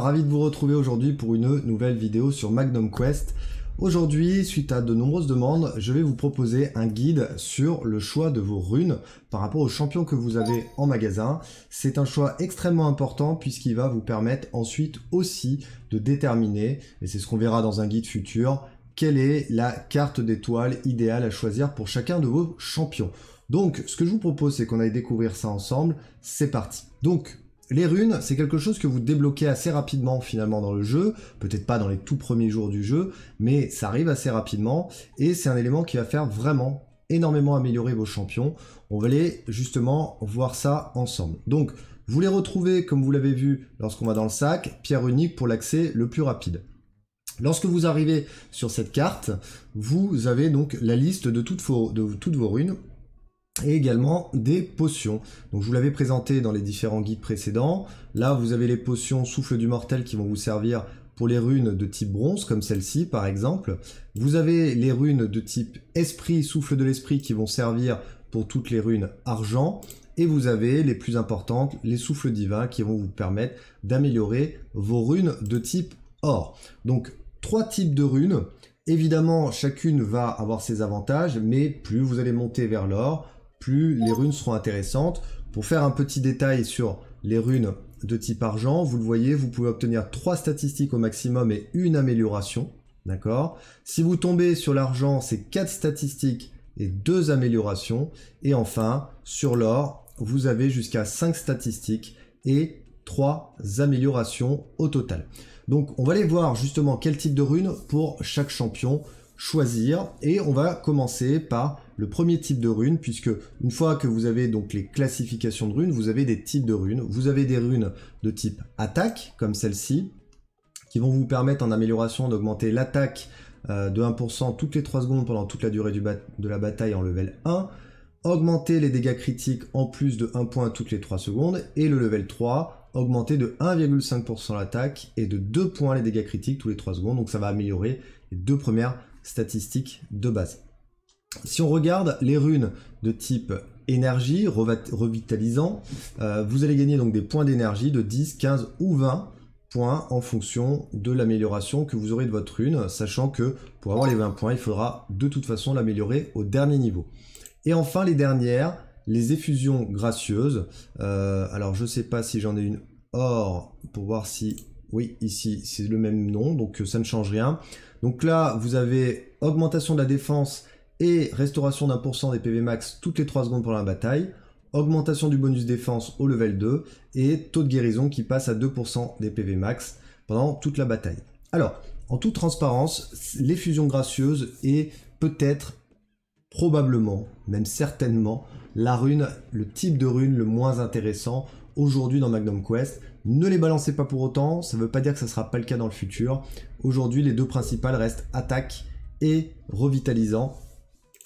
ravi de vous retrouver aujourd'hui pour une nouvelle vidéo sur Magnum Quest. Aujourd'hui, suite à de nombreuses demandes, je vais vous proposer un guide sur le choix de vos runes par rapport aux champions que vous avez en magasin. C'est un choix extrêmement important puisqu'il va vous permettre ensuite aussi de déterminer, et c'est ce qu'on verra dans un guide futur, quelle est la carte d'étoile idéale à choisir pour chacun de vos champions. Donc, ce que je vous propose, c'est qu'on aille découvrir ça ensemble. C'est parti. Donc, les runes, c'est quelque chose que vous débloquez assez rapidement finalement dans le jeu, peut-être pas dans les tout premiers jours du jeu, mais ça arrive assez rapidement, et c'est un élément qui va faire vraiment énormément améliorer vos champions. On va aller justement voir ça ensemble. Donc, vous les retrouvez, comme vous l'avez vu, lorsqu'on va dans le sac, pierre unique pour l'accès le plus rapide. Lorsque vous arrivez sur cette carte, vous avez donc la liste de toutes vos, de toutes vos runes et également des potions. Donc je vous l'avais présenté dans les différents guides précédents. Là, vous avez les potions souffle du mortel qui vont vous servir pour les runes de type bronze, comme celle-ci par exemple. Vous avez les runes de type esprit, souffle de l'esprit qui vont servir pour toutes les runes argent. Et vous avez les plus importantes, les souffles divins qui vont vous permettre d'améliorer vos runes de type or. Donc trois types de runes. Évidemment, chacune va avoir ses avantages, mais plus vous allez monter vers l'or, plus les runes seront intéressantes. Pour faire un petit détail sur les runes de type argent, vous le voyez, vous pouvez obtenir 3 statistiques au maximum et une amélioration. D'accord Si vous tombez sur l'argent, c'est 4 statistiques et 2 améliorations. Et enfin, sur l'or, vous avez jusqu'à 5 statistiques et 3 améliorations au total. Donc on va aller voir justement quel type de runes pour chaque champion choisir. Et on va commencer par le premier type de runes, puisque une fois que vous avez donc les classifications de runes, vous avez des types de runes. Vous avez des runes de type attaque, comme celle-ci, qui vont vous permettre en amélioration d'augmenter l'attaque euh, de 1% toutes les 3 secondes pendant toute la durée du de la bataille en level 1, augmenter les dégâts critiques en plus de 1 point toutes les 3 secondes, et le level 3, augmenter de 1,5% l'attaque et de 2 points les dégâts critiques tous les 3 secondes, donc ça va améliorer les deux premières statistiques de base. Si on regarde les runes de type énergie, revitalisant, euh, vous allez gagner donc des points d'énergie de 10, 15 ou 20 points en fonction de l'amélioration que vous aurez de votre rune, sachant que pour avoir les 20 points, il faudra de toute façon l'améliorer au dernier niveau. Et enfin les dernières, les effusions gracieuses. Euh, alors je ne sais pas si j'en ai une or pour voir si... Oui, ici c'est le même nom, donc euh, ça ne change rien. Donc là, vous avez augmentation de la défense et restauration d'un pour cent des PV max toutes les 3 secondes pendant la bataille, augmentation du bonus défense au level 2 et taux de guérison qui passe à 2% des PV max pendant toute la bataille. Alors, en toute transparence, les fusions gracieuses et peut-être, probablement, même certainement, la rune, le type de rune le moins intéressant aujourd'hui dans Magnum Quest. Ne les balancez pas pour autant, ça ne veut pas dire que ça ne sera pas le cas dans le futur. Aujourd'hui, les deux principales restent attaque et revitalisant,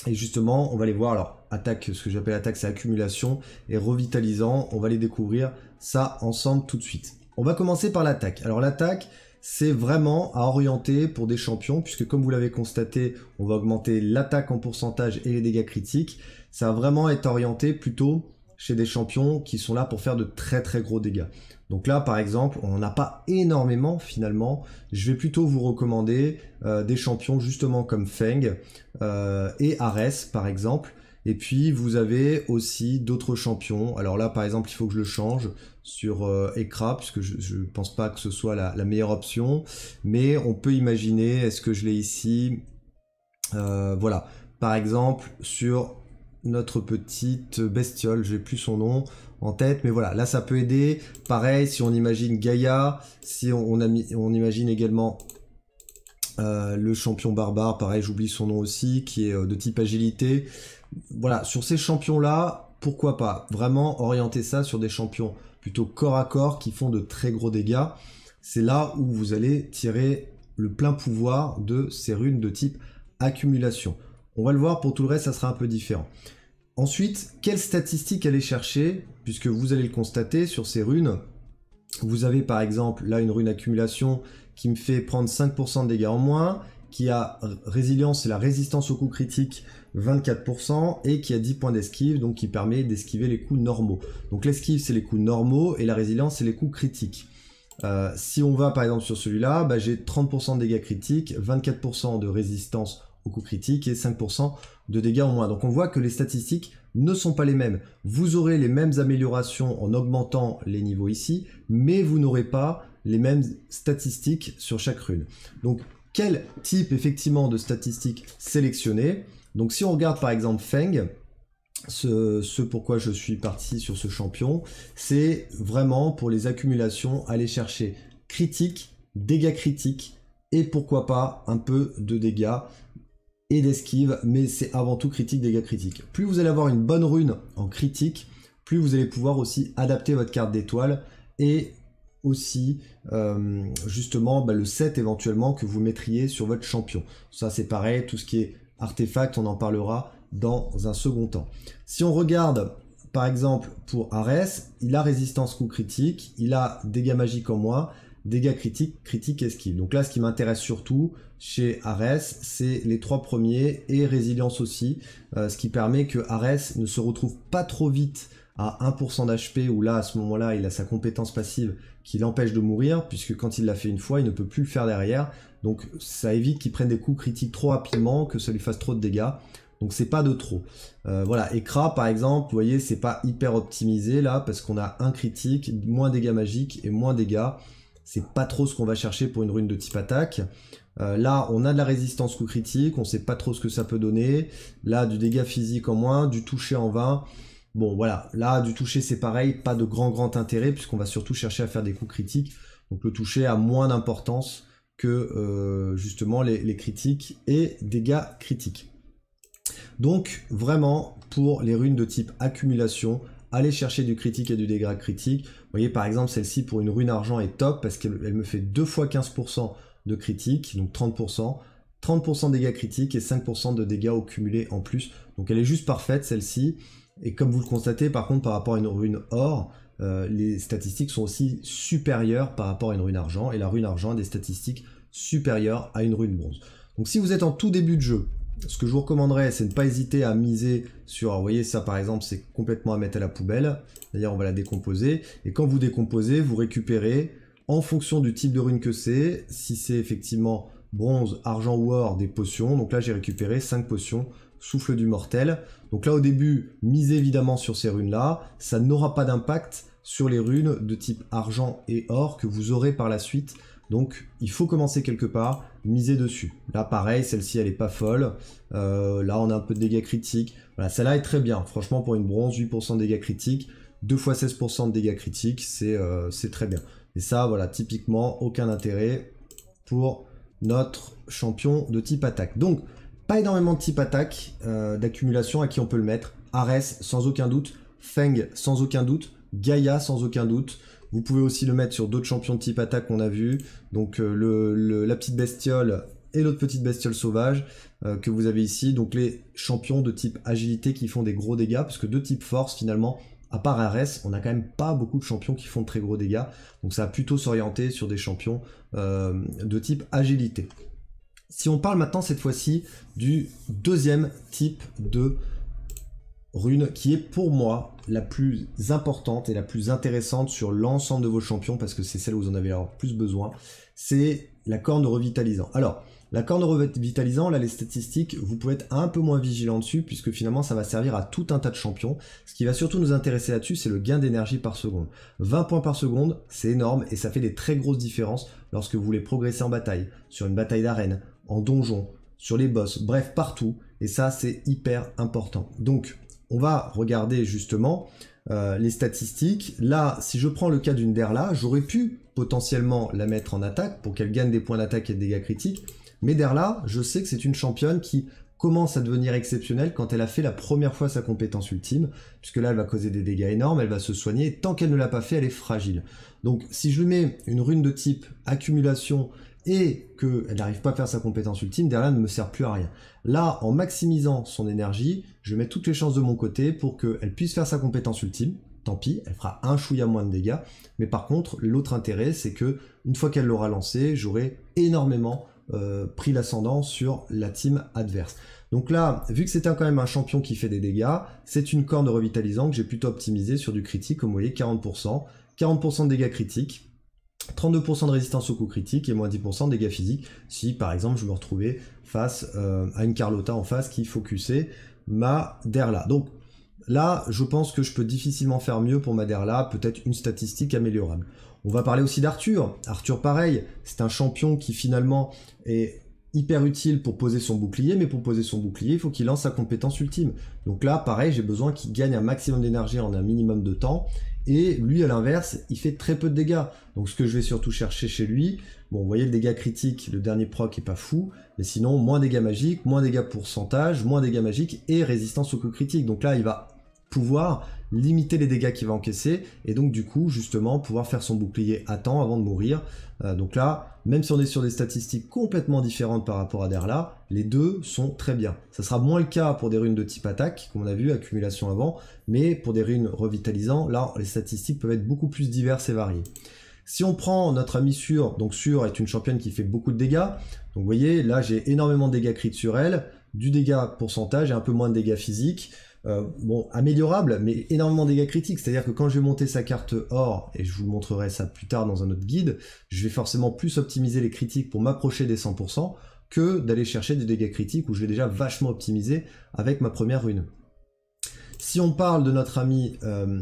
et justement, on va les voir. Alors, attaque, ce que j'appelle attaque, c'est accumulation et revitalisant. On va les découvrir ça ensemble tout de suite. On va commencer par l'attaque. Alors, l'attaque, c'est vraiment à orienter pour des champions, puisque comme vous l'avez constaté, on va augmenter l'attaque en pourcentage et les dégâts critiques. Ça va vraiment être orienté plutôt chez des champions qui sont là pour faire de très très gros dégâts. Donc là, par exemple, on n'a pas énormément finalement. Je vais plutôt vous recommander euh, des champions justement comme Feng euh, et Ares, par exemple. Et puis vous avez aussi d'autres champions. Alors là, par exemple, il faut que je le change sur euh, Ekra parce puisque je ne pense pas que ce soit la, la, meilleure option. Mais on peut imaginer, est-ce que je l'ai ici Voilà. Par exemple, sur notre petite bestiole, j'ai plus son nom tête, mais voilà, là ça peut aider. Pareil, si on imagine Gaïa, si on, a mis, on imagine également euh, le champion barbare, pareil, j'oublie son nom aussi, qui est euh, de type agilité. Voilà, sur ces champions-là, pourquoi pas Vraiment orienter ça sur des champions plutôt corps à corps qui font de très gros dégâts. C'est là où vous allez tirer le plein pouvoir de ces runes de type accumulation. On va le voir, pour tout le reste, ça sera un peu différent. Ensuite, quelles statistiques aller chercher Puisque vous allez le constater sur ces runes, vous avez par exemple là une rune accumulation qui me fait prendre 5% de dégâts en moins, qui a résilience et la résistance aux coups critiques 24% et qui a 10 points d'esquive, donc qui permet d'esquiver les coups normaux. Donc l'esquive c'est les coups normaux et la résilience c'est les coups critiques. Euh, si on va par exemple sur celui-là, bah, j'ai 30% de dégâts critiques, 24% de résistance au critique et 5% de dégâts en moins. Donc on voit que les statistiques ne sont pas les mêmes. Vous aurez les mêmes améliorations en augmentant les niveaux ici, mais vous n'aurez pas les mêmes statistiques sur chaque rune. Donc quel type effectivement de statistiques sélectionner Donc si on regarde par exemple Feng, ce, ce, pourquoi je suis parti sur ce champion, c'est vraiment pour les accumulations, aller chercher critique, dégâts critiques et pourquoi pas un peu de dégâts d'esquive, mais c'est avant tout critique, dégâts critiques. Plus vous allez avoir une bonne rune en critique, plus vous allez pouvoir aussi adapter votre carte d'étoile et aussi euh, justement bah, le set éventuellement que vous mettriez sur votre champion. Ça c'est pareil, tout ce qui est artefact, on en parlera dans un second temps. Si on regarde par exemple pour Ares, il a résistance coup critique, il a dégâts magiques en moins, dégâts critiques, critiques, skill. Donc là, ce qui m'intéresse surtout chez Ares, c'est les trois premiers et résilience aussi, euh, ce qui permet que Ares ne se retrouve pas trop vite à 1% d'HP, où là, à ce moment-là, il a sa compétence passive qui l'empêche de mourir, puisque quand il l'a fait une fois, il ne peut plus le faire derrière. Donc ça évite qu'il prenne des coups critiques trop rapidement, que ça lui fasse trop de dégâts. Donc c'est pas de trop. Euh, voilà, Ekra par exemple, vous voyez, c'est pas hyper optimisé là, parce qu'on a un critique, moins dégâts magiques et moins dégâts c'est pas trop ce qu'on va chercher pour une rune de type attaque. Euh, là, on a de la résistance coup critique, on sait pas trop ce que ça peut donner. Là, du dégât physique en moins, du toucher en vain. Bon, voilà. Là, du toucher, c'est pareil, pas de grand grand intérêt puisqu'on va surtout chercher à faire des coups critiques. Donc le toucher a moins d'importance que euh, justement les, les critiques et dégâts critiques. Donc vraiment, pour les runes de type accumulation, allez chercher du critique et du dégât critique. Vous voyez par exemple celle-ci pour une rune argent est top parce qu'elle me fait 2 fois 15% de critique, donc 30%, 30% de dégâts critiques et 5% de dégâts au cumulé en plus. Donc elle est juste parfaite celle-ci. Et comme vous le constatez par contre par rapport à une rune or, euh, les statistiques sont aussi supérieures par rapport à une rune argent et la rune argent a des statistiques supérieures à une rune bronze. Donc si vous êtes en tout début de jeu, ce que je vous recommanderais, c'est de ne pas hésiter à miser sur, ah, vous voyez ça par exemple, c'est complètement à mettre à la poubelle. D'ailleurs, on va la décomposer. Et quand vous décomposez, vous récupérez, en fonction du type de rune que c'est, si c'est effectivement bronze, argent ou or, des potions. Donc là, j'ai récupéré 5 potions, souffle du mortel. Donc là, au début, misez évidemment sur ces runes-là. Ça n'aura pas d'impact sur les runes de type argent et or que vous aurez par la suite donc il faut commencer quelque part, miser dessus. Là pareil, celle-ci elle est pas folle. Euh, là on a un peu de dégâts critiques. Voilà, celle-là est très bien. Franchement pour une bronze, 8% de dégâts critiques, 2 x 16% de dégâts critiques, euh, c'est très bien. Et ça voilà, typiquement aucun intérêt pour notre champion de type attaque. Donc pas énormément de type attaque, euh, d'accumulation à qui on peut le mettre. Ares sans aucun doute, Feng sans aucun doute, Gaïa sans aucun doute. Vous pouvez aussi le mettre sur d'autres champions de type attaque qu'on a vu. Donc euh, la petite bestiole et l'autre petite bestiole sauvage euh, que vous avez ici. Donc les champions de type agilité qui font des gros dégâts, parce que de type force finalement, à part Ares, on n'a quand même pas beaucoup de champions qui font de très gros dégâts. Donc ça va plutôt s'orienter sur des champions euh, de type agilité. Si on parle maintenant cette fois-ci du deuxième type de rune qui est pour moi la plus importante et la plus intéressante sur l'ensemble de vos champions parce que c'est celle où vous en avez le plus besoin, c'est la corne revitalisant. Alors, la corne revitalisant, là les statistiques, vous pouvez être un peu moins vigilant dessus puisque finalement ça va servir à tout un tas de champions. Ce qui va surtout nous intéresser là-dessus, c'est le gain d'énergie par seconde. 20 points par seconde, c'est énorme et ça fait des très grosses différences lorsque vous voulez progresser en bataille, sur une bataille d'arène, en donjon, sur les boss, bref, partout. Et ça, c'est hyper important. Donc, on va regarder justement euh, les statistiques. Là, si je prends le cas d'une Derla, j'aurais pu potentiellement la mettre en attaque pour qu'elle gagne des points d'attaque et de dégâts critiques. Mais Derla, je sais que c'est une championne qui commence à devenir exceptionnelle quand elle a fait la première fois sa compétence ultime, puisque là, elle va causer des dégâts énormes, elle va se soigner, tant qu'elle ne l'a pas fait, elle est fragile. Donc, si je lui mets une rune de type accumulation et qu'elle n'arrive pas à faire sa compétence ultime, derrière elle ne me sert plus à rien. Là, en maximisant son énergie, je mets toutes les chances de mon côté pour qu'elle puisse faire sa compétence ultime. Tant pis, elle fera un chouïa moins de dégâts. Mais par contre, l'autre intérêt, c'est que une fois qu'elle l'aura lancé, j'aurai énormément euh, pris l'ascendant sur la team adverse. Donc là, vu que c'est quand même un champion qui fait des dégâts, c'est une corne revitalisant que j'ai plutôt optimisée sur du critique, au vous voyez, 40%. 40% de dégâts critiques, 32% de résistance au coup critique et moins 10% de dégâts physiques si par exemple je me retrouvais face euh, à une Carlotta en face qui focusait ma Derla. Donc là je pense que je peux difficilement faire mieux pour ma Derla, peut-être une statistique améliorable. On va parler aussi d'Arthur. Arthur pareil, c'est un champion qui finalement est hyper utile pour poser son bouclier, mais pour poser son bouclier, il faut qu'il lance sa compétence ultime. Donc là, pareil, j'ai besoin qu'il gagne un maximum d'énergie en un minimum de temps, et lui, à l'inverse, il fait très peu de dégâts. Donc ce que je vais surtout chercher chez lui, bon, vous voyez le dégât critique, le dernier proc est pas fou, mais sinon, moins dégâts magiques, moins dégâts pourcentage, moins dégâts magiques et résistance au coup critique. Donc là, il va pouvoir limiter les dégâts qu'il va encaisser et donc du coup justement pouvoir faire son bouclier à temps avant de mourir. Euh, donc là, même si on est sur des statistiques complètement différentes par rapport à Derla, les deux sont très bien. Ça sera moins le cas pour des runes de type attaque, comme on a vu, accumulation avant, mais pour des runes revitalisant, là les statistiques peuvent être beaucoup plus diverses et variées. Si on prend notre amie Sur, donc Sur est une championne qui fait beaucoup de dégâts, donc vous voyez là j'ai énormément de dégâts crit sur elle, du dégât pourcentage et un peu moins de dégâts physiques. Euh, bon, améliorable, mais énormément dégâts critiques. C'est-à-dire que quand je vais monter sa carte or, et je vous montrerai ça plus tard dans un autre guide, je vais forcément plus optimiser les critiques pour m'approcher des 100% que d'aller chercher des dégâts critiques où je vais déjà vachement optimisé avec ma première rune. Si on parle de notre ami euh,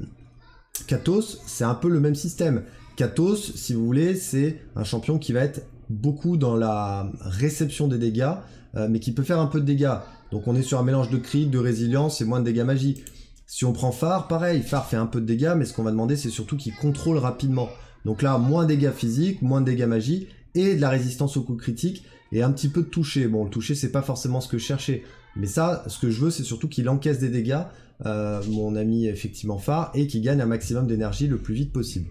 Katos, c'est un peu le même système. Katos, si vous voulez, c'est un champion qui va être beaucoup dans la réception des dégâts, euh, mais qui peut faire un peu de dégâts. Donc on est sur un mélange de crit, de résilience et moins de dégâts magie. Si on prend Phare, pareil, Phare fait un peu de dégâts, mais ce qu'on va demander, c'est surtout qu'il contrôle rapidement. Donc là, moins de dégâts physiques, moins de dégâts magie, et de la résistance au coup critique, et un petit peu de toucher. Bon, le toucher, c'est pas forcément ce que je cherchais. Mais ça, ce que je veux, c'est surtout qu'il encaisse des dégâts, euh, mon ami effectivement Phare, et qu'il gagne un maximum d'énergie le plus vite possible.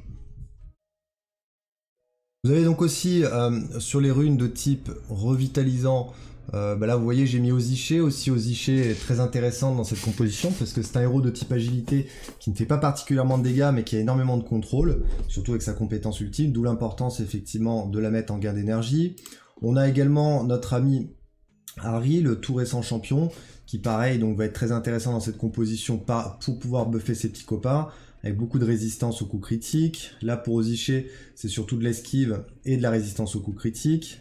Vous avez donc aussi euh, sur les runes de type revitalisant euh, bah là, vous voyez, j'ai mis Osiché. Aussi, Osiché est très intéressant dans cette composition parce que c'est un héros de type agilité qui ne fait pas particulièrement de dégâts mais qui a énormément de contrôle, surtout avec sa compétence ultime, d'où l'importance effectivement de la mettre en gain d'énergie. On a également notre ami Harry, le tout récent champion, qui pareil donc va être très intéressant dans cette composition pour pouvoir buffer ses petits copains avec beaucoup de résistance aux coups critiques. Là, pour Osiché, c'est surtout de l'esquive et de la résistance aux coups critiques.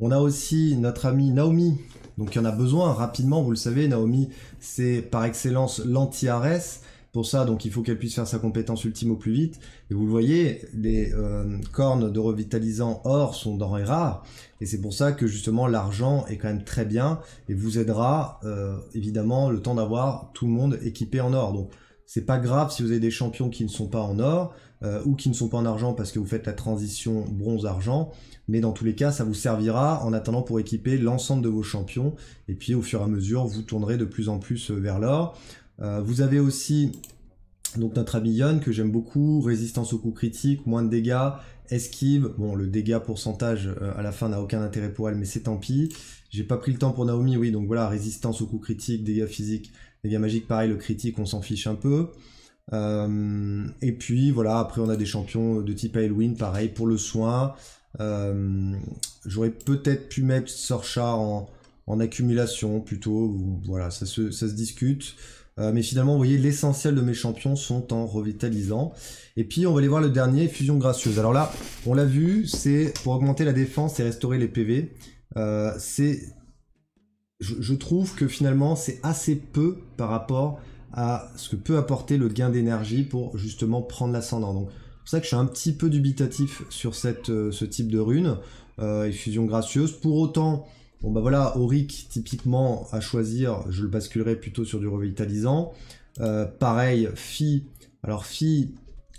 On a aussi notre amie Naomi, donc il y en a besoin rapidement, vous le savez, Naomi c'est par excellence l'anti-Ares, pour ça, donc il faut qu'elle puisse faire sa compétence ultime au plus vite. Et vous le voyez, les euh, cornes de revitalisant or sont les rares. Et c'est pour ça que justement l'argent est quand même très bien et vous aidera euh, évidemment le temps d'avoir tout le monde équipé en or. Donc c'est pas grave si vous avez des champions qui ne sont pas en or. Euh, ou qui ne sont pas en argent parce que vous faites la transition bronze-argent. Mais dans tous les cas, ça vous servira en attendant pour équiper l'ensemble de vos champions. Et puis au fur et à mesure, vous tournerez de plus en plus euh, vers l'or. Euh, vous avez aussi donc notre ami que j'aime beaucoup, résistance aux coups critiques, moins de dégâts, esquive. Bon, le dégât pourcentage à la fin n'a aucun intérêt pour elle, mais c'est tant pis. J'ai pas pris le temps pour Naomi, oui, donc voilà, résistance au coups critique, dégâts physiques, dégâts magiques, pareil, le critique, on s'en fiche un peu. Euh, et puis voilà, après on a des champions de type Halloween pareil pour le soin. Euh, j'aurais peut-être pu mettre Sorcha en, accumulation plutôt. Voilà, ça se, ça se discute. Euh, mais finalement, vous voyez, l'essentiel de mes champions sont en revitalisant. Et puis, on va aller voir le dernier, Fusion Gracieuse. Alors là, on l'a vu, c'est pour augmenter la défense et restaurer les PV. c'est... Je, je, trouve que finalement, c'est assez peu par rapport à ce que peut apporter le gain d'énergie pour justement prendre l'ascendant. Donc, c'est pour ça que je suis un petit peu dubitatif sur euh, ce type de rune, euh, effusion gracieuse. Pour autant, bon bah voilà, Auric, typiquement, à choisir, je le basculerai plutôt sur du revitalisant. Euh, pareil, Phi. Alors, Phi,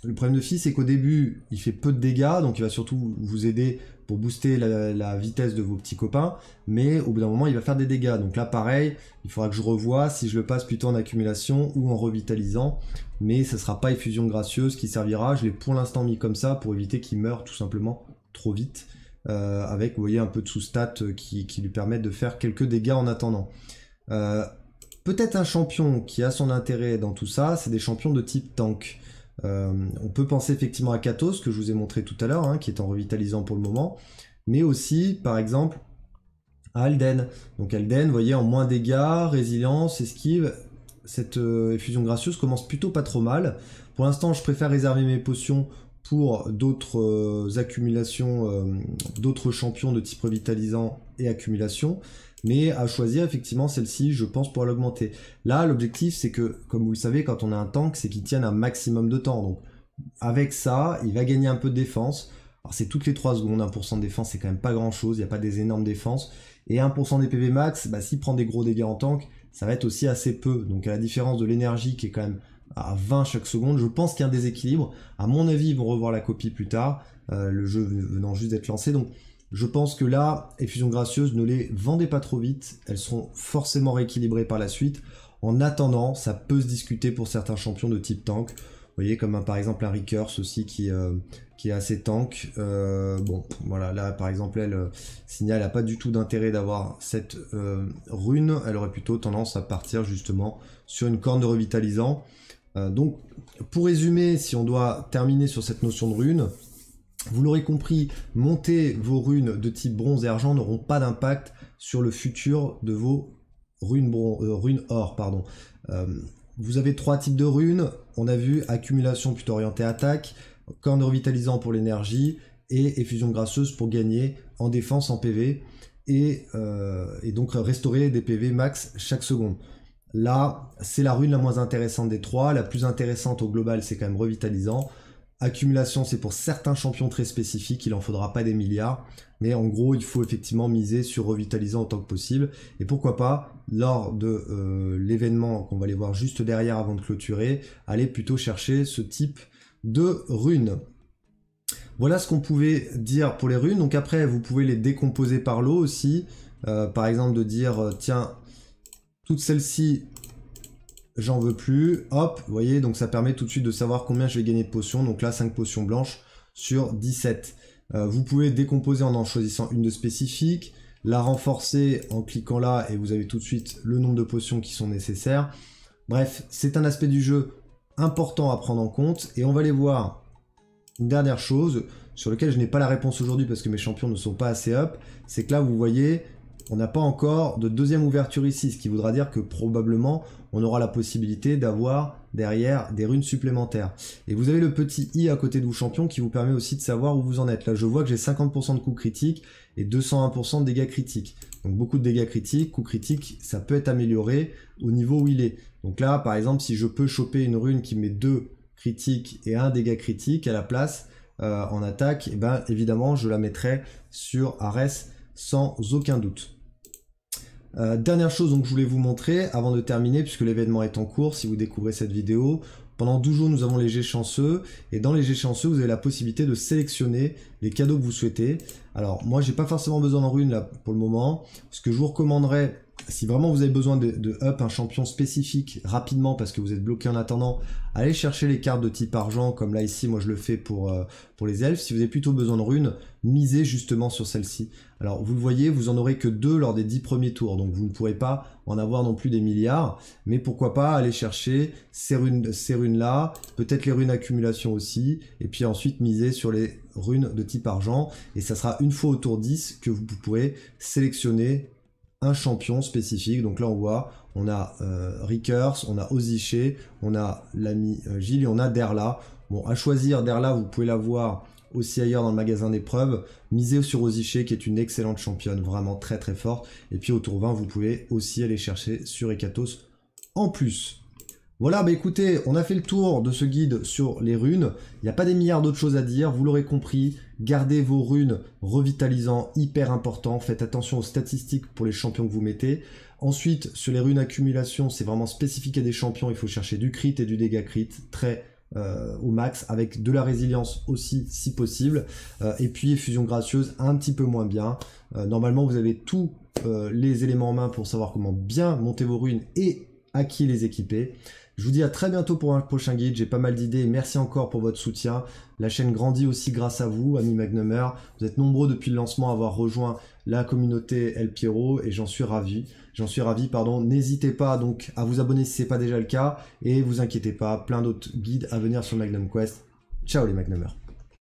le problème de Phi, c'est qu'au début, il fait peu de dégâts, donc il va surtout vous aider pour booster la, vitesse de vos petits copains, mais au bout d'un moment, il va faire des dégâts. Donc là, pareil, il faudra que je revoie si je le passe plutôt en accumulation ou en revitalisant, mais ce sera pas effusion gracieuse qui servira. Je l'ai pour l'instant mis comme ça pour éviter qu'il meure tout simplement trop vite, euh, avec, vous voyez, un peu de sous stats qui, lui permettent de faire quelques dégâts en attendant. Euh, peut-être un champion qui a son intérêt dans tout ça, c'est des champions de type tank. Euh, on peut penser effectivement à Katos, que je vous ai montré tout à l'heure, hein, qui est en revitalisant pour le moment, mais aussi, par exemple, à Alden. Donc Alden, vous voyez, en moins dégâts, résilience, esquive, cette euh, effusion gracieuse commence plutôt pas trop mal. Pour l'instant, je préfère réserver mes potions pour d'autres euh, accumulations, d'autres champions de type revitalisant et accumulation mais à choisir effectivement celle-ci, je pense, pour l'augmenter. Là, l'objectif, c'est que, comme vous le savez, quand on a un tank, c'est qu'il tienne un maximum de temps. Donc, avec ça, il va gagner un peu de défense. Alors, c'est toutes les 3 secondes, 1% de défense, c'est quand même pas grand-chose, il n'y a pas des énormes défenses. Et 1% des PV max, bah, s'il prend des gros dégâts en tank, ça va être aussi assez peu. Donc, à la différence de l'énergie qui est quand même à 20 chaque seconde, je pense qu'il y a un déséquilibre. À mon avis, ils vont revoir la copie plus tard, euh, le jeu venant juste d'être lancé. Donc, je pense que là, effusion Gracieuse, ne les vendez pas trop vite. Elles seront forcément rééquilibrées par la suite. En attendant, ça peut se discuter pour certains champions de type tank. Vous voyez, comme euh, par exemple un recurse aussi qui, euh, qui est assez tank. Euh, bon, voilà, là par exemple, elle, Signal n'a pas du tout d'intérêt d'avoir cette rune. Elle aurait plutôt tendance à partir justement sur une corne de revitalisant. donc, pour résumer, si on doit terminer sur cette notion de rune, vous l'aurez compris, monter vos runes de type bronze et argent n'auront pas d'impact sur le futur de vos runes, euh, or. Pardon. Euh, vous avez trois types de runes. On a vu accumulation plutôt orientée attaque, corne revitalisant pour l'énergie et effusion grasseuse pour gagner en défense en PV et, euh, et donc restaurer des PV max chaque seconde. Là, c'est la rune la moins intéressante des trois. La plus intéressante au global, c'est quand même revitalisant. Accumulation, c'est pour certains champions très spécifiques, il en faudra pas des milliards, mais en gros, il faut effectivement miser sur revitaliser autant que possible. Et pourquoi pas, lors de euh, l'événement qu'on va aller voir juste derrière avant de clôturer, aller plutôt chercher ce type de runes. Voilà ce qu'on pouvait dire pour les runes. Donc après, vous pouvez les décomposer par l'eau aussi. Euh, par exemple, de dire, euh, tiens, toutes celles-ci j'en veux plus, hop, vous voyez, donc ça permet tout de suite de savoir combien je vais gagner de potions, donc là 5 potions blanches sur 17. Euh, vous pouvez décomposer en en choisissant une de spécifique, la renforcer en cliquant là et vous avez tout de suite le nombre de potions qui sont nécessaires. Bref, c'est un aspect du jeu important à prendre en compte et on va aller voir une dernière chose sur laquelle je n'ai pas la réponse aujourd'hui parce que mes champions ne sont pas assez up, c'est que là vous voyez on n'a pas encore de deuxième ouverture ici, ce qui voudra dire que probablement on aura la possibilité d'avoir derrière des runes supplémentaires. Et vous avez le petit i à côté de vous, champion qui vous permet aussi de savoir où vous en êtes. Là je vois que j'ai 50% de coups critiques et 201% de dégâts critiques. Donc beaucoup de dégâts critiques, coups critiques, ça peut être amélioré au niveau où il est. Donc là par exemple si je peux choper une rune qui met 2 critiques et 1 dégât critique à la place euh, en attaque, et eh ben évidemment je la mettrai sur Ares sans aucun doute. Euh, dernière chose donc, que je voulais vous montrer avant de terminer, puisque l'événement est en cours, si vous découvrez cette vidéo, pendant 12 jours, nous avons les G chanceux. Et dans les G chanceux, vous avez la possibilité de sélectionner les cadeaux que vous souhaitez. Alors, moi, j'ai pas forcément besoin d'en runes là pour le moment. Ce que je vous recommanderais, si vraiment vous avez besoin de, up un champion spécifique rapidement parce que vous êtes bloqué en attendant, allez chercher les cartes de type argent comme là ici, moi je le fais pour, euh, pour les elfes. Si vous avez plutôt besoin de runes, misez justement sur celle-ci. Alors vous le voyez, vous en aurez que deux lors des dix premiers tours, donc vous ne pourrez pas en avoir non plus des milliards, mais pourquoi pas aller chercher ces runes, ces runes là, peut-être les runes accumulation aussi, et puis ensuite miser sur les runes de type argent, et ça sera une fois au tour 10 que vous pourrez sélectionner un champion spécifique. Donc là, on voit, on a euh, on a Osiché, on a l'ami euh, Gilles et on a Derla. Bon, à choisir, Derla, vous pouvez la voir aussi ailleurs dans le magasin d'épreuves. Misez sur Osiché qui est une excellente championne, vraiment très très forte. Et puis au tour 20, vous pouvez aussi aller chercher sur Ekatos en plus. Voilà, bah écoutez, on a fait le tour de ce guide sur les runes. Il n'y a pas des milliards d'autres choses à dire, vous l'aurez compris. Gardez vos runes revitalisant, hyper important. Faites attention aux statistiques pour les champions que vous mettez. Ensuite, sur les runes accumulation, c'est vraiment spécifique à des champions. Il faut chercher du crit et du dégâts crit. Très euh, au max, avec de la résilience aussi si possible, euh, et puis fusion gracieuse un petit peu moins bien. Euh, normalement vous avez tous les éléments en main pour savoir comment bien monter vos runes et à qui les équiper. Je vous dis à très bientôt pour un prochain guide. J'ai pas mal d'idées. Merci encore pour votre soutien. La chaîne grandit aussi grâce à vous, amis Magnumer. Vous êtes nombreux depuis le lancement à avoir rejoint la communauté El Piero et j'en suis ravi. J'en suis ravi, pardon. N'hésitez pas donc à vous abonner si n'est pas déjà le cas et vous inquiétez pas, plein d'autres guides à venir sur Magnum Quest. Ciao les Magnumers.